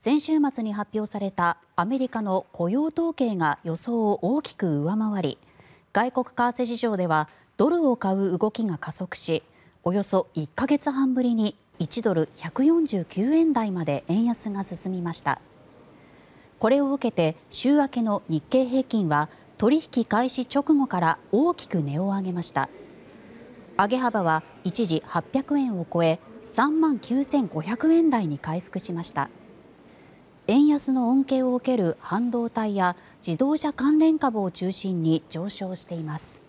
先週末に発表されたアメリカの雇用統計が予想を大きく上回り外国為替市場ではドルを買う動きが加速しおよそ1か月半ぶりに1ドル =149 円台まで円安が進みましたこれを受けて週明けの日経平均は取引開始直後から大きく値を上げました上げ幅は一時800円を超え3万9500円台に回復しました。円安の恩恵を受ける半導体や自動車関連株を中心に上昇しています。